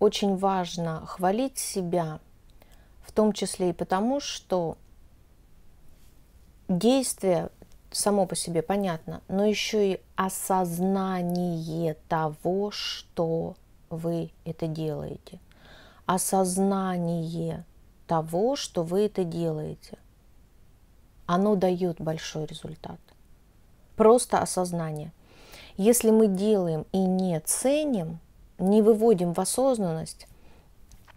очень важно хвалить себя, в том числе и потому, что действие само по себе понятно, но еще и осознание того, что вы это делаете. Осознание того, что вы это делаете. Оно дает большой результат. Просто осознание. Если мы делаем и не ценим, не выводим в осознанность,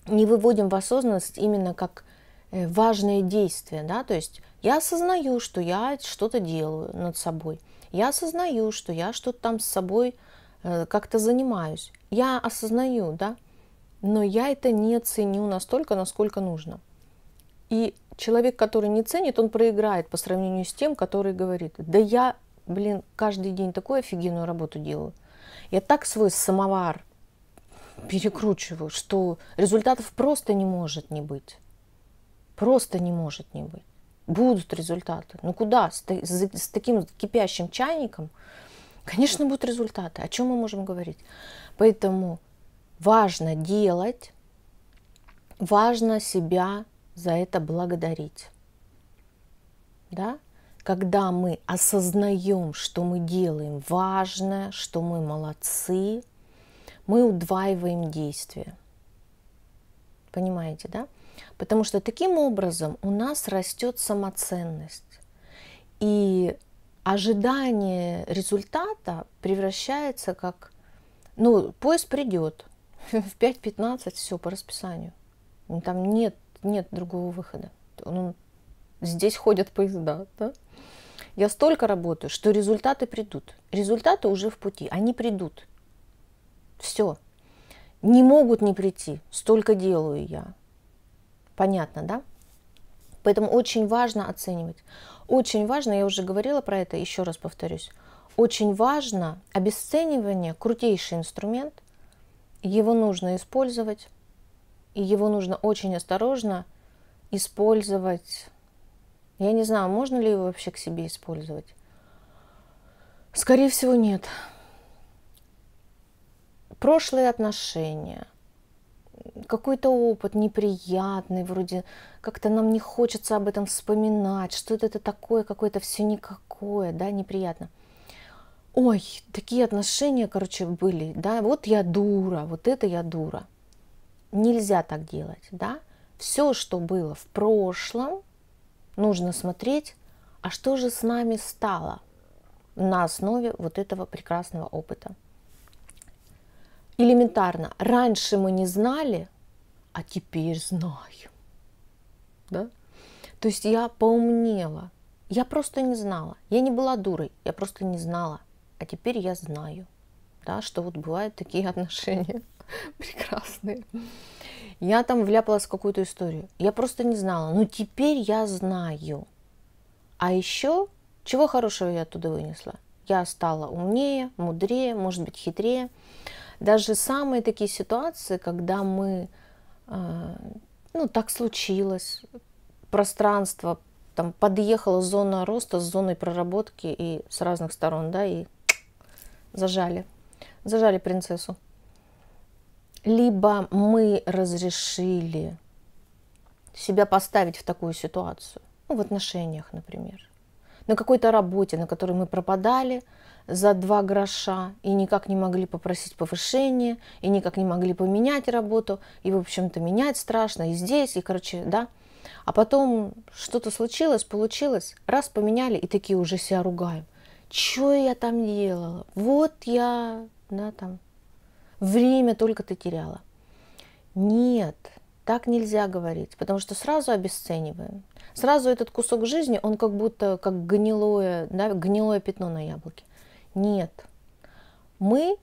не выводим в осознанность именно как э, важное действие, да, то есть я осознаю, что я что-то делаю над собой, я осознаю, что я что-то там с собой э, как-то занимаюсь, я осознаю, да, но я это не ценю настолько, насколько нужно. И человек, который не ценит, он проиграет по сравнению с тем, который говорит, да я, блин, каждый день такую офигенную работу делаю. Я так свой самовар перекручиваю, что результатов просто не может не быть. Просто не может не быть. Будут результаты. Ну куда? С, с, с таким кипящим чайником, конечно, будут результаты. О чем мы можем говорить? Поэтому важно делать, важно себя за это благодарить. Да? Когда мы осознаем, что мы делаем важное, что мы молодцы, мы удваиваем действие. Понимаете, да? Потому что таким образом у нас растет самоценность. И ожидание результата превращается как... Ну, поезд придет в 5.15, все, по расписанию. Ну, там нет, нет другого выхода. Ну, здесь ходят поезда, да? Я столько работаю, что результаты придут. Результаты уже в пути, они придут. Все. Не могут не прийти, столько делаю я. Понятно, да? Поэтому очень важно оценивать. Очень важно, я уже говорила про это, еще раз повторюсь, очень важно обесценивание, крутейший инструмент, его нужно использовать, и его нужно очень осторожно использовать. Я не знаю, можно ли его вообще к себе использовать. Скорее всего, нет прошлые отношения, какой-то опыт неприятный, вроде как-то нам не хочется об этом вспоминать, что это такое, какое-то все никакое, да, неприятно. Ой, такие отношения, короче, были, да, вот я дура, вот это я дура. Нельзя так делать, да. Все, что было в прошлом, нужно смотреть, а что же с нами стало на основе вот этого прекрасного опыта элементарно, раньше мы не знали, а теперь знаю. Да? То есть я поумнела. Я просто не знала. Я не была дурой, я просто не знала. А теперь я знаю, да, что вот бывают такие отношения прекрасные. Я там вляпалась в какую-то историю. Я просто не знала. Но теперь я знаю. А еще, чего хорошего я оттуда вынесла? Я стала умнее, мудрее, может быть, хитрее. Даже самые такие ситуации, когда мы, а, ну, так случилось, пространство, там подъехала зона роста с зоной проработки и с разных сторон, да, и зажали, зажали принцессу. Либо мы разрешили себя поставить в такую ситуацию, ну, в отношениях, например на какой-то работе, на которой мы пропадали за два гроша и никак не могли попросить повышение, и никак не могли поменять работу, и, в общем-то, менять страшно и здесь, и, короче, да. А потом что-то случилось, получилось, раз поменяли, и такие уже себя ругаем. Чё я там делала? Вот я, да, там, время только ты теряла. Нет, так нельзя говорить, потому что сразу обесцениваем. Сразу этот кусок жизни, он как будто как гнилое, да, гнилое пятно на яблоке. Нет. Мы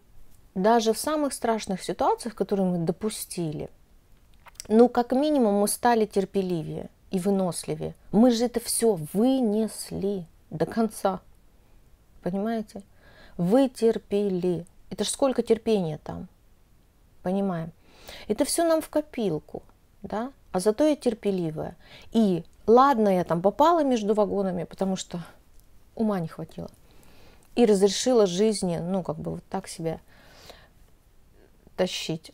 даже в самых страшных ситуациях, которые мы допустили, ну, как минимум, мы стали терпеливее и выносливее. Мы же это все вынесли до конца. Понимаете? Вы терпели. Это ж сколько терпения там. Понимаем. Это все нам в копилку, да, а зато я терпеливая. И ладно, я там попала между вагонами, потому что ума не хватило. И разрешила жизни, ну, как бы вот так себя тащить.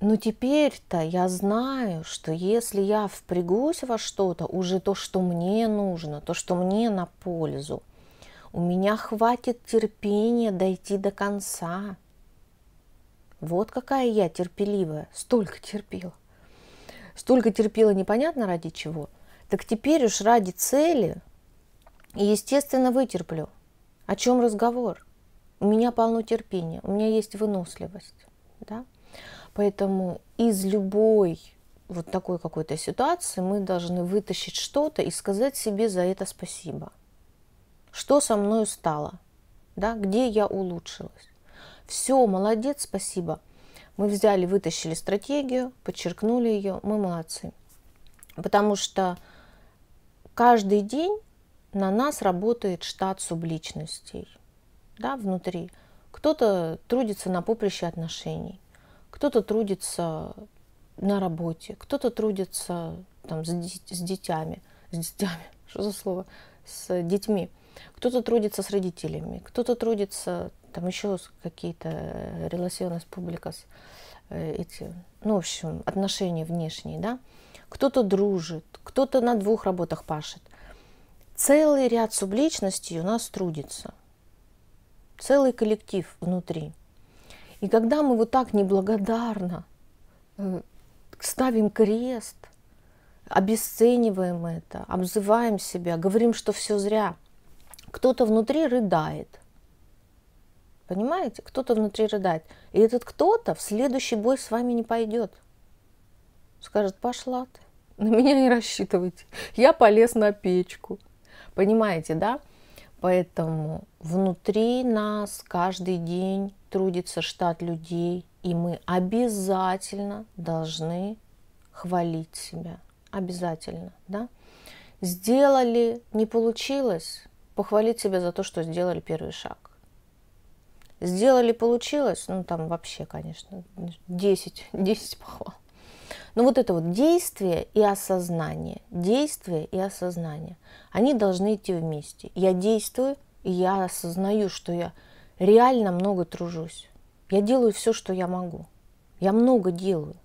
Но теперь-то я знаю, что если я впрягусь во что-то, уже то, что мне нужно, то, что мне на пользу, у меня хватит терпения дойти до конца. Вот какая я терпеливая, столько терпела. Столько терпела непонятно ради чего. Так теперь уж ради цели, и естественно, вытерплю. О чем разговор? У меня полно терпения, у меня есть выносливость. Да? Поэтому из любой вот такой какой-то ситуации мы должны вытащить что-то и сказать себе за это спасибо. Что со мной стало? Да? Где я улучшилась? Все, молодец, спасибо. Мы взяли, вытащили стратегию, подчеркнули ее, мы молодцы. Потому что каждый день на нас работает штат субличностей да, внутри. Кто-то трудится на поприще отношений, кто-то трудится на работе, кто-то трудится там, с, с детьми, с детьми, что за слово, с детьми. Кто-то трудится с родителями, кто-то трудится, там еще какие-то э, с публикас, э, эти, ну, в общем, отношения внешние, да. Кто-то дружит, кто-то на двух работах пашет. Целый ряд субличностей у нас трудится. Целый коллектив внутри. И когда мы вот так неблагодарно э, ставим крест, обесцениваем это, обзываем себя, говорим, что все зря – кто-то внутри рыдает. Понимаете? Кто-то внутри рыдает. И этот кто-то в следующий бой с вами не пойдет. Скажет, пошла ты. На меня не рассчитывайте. Я полез на печку. Понимаете, да? Поэтому внутри нас каждый день трудится штат людей, и мы обязательно должны хвалить себя. Обязательно, да? Сделали, не получилось, похвалить себя за то, что сделали первый шаг. Сделали, получилось, ну там вообще, конечно, 10, 10 похвал. Но вот это вот действие и осознание, действие и осознание, они должны идти вместе. Я действую, и я осознаю, что я реально много тружусь. Я делаю все, что я могу. Я много делаю.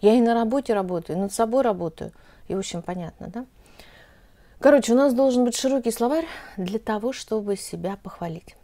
Я и на работе работаю, и над собой работаю. И в общем понятно, да? Короче, у нас должен быть широкий словарь для того, чтобы себя похвалить.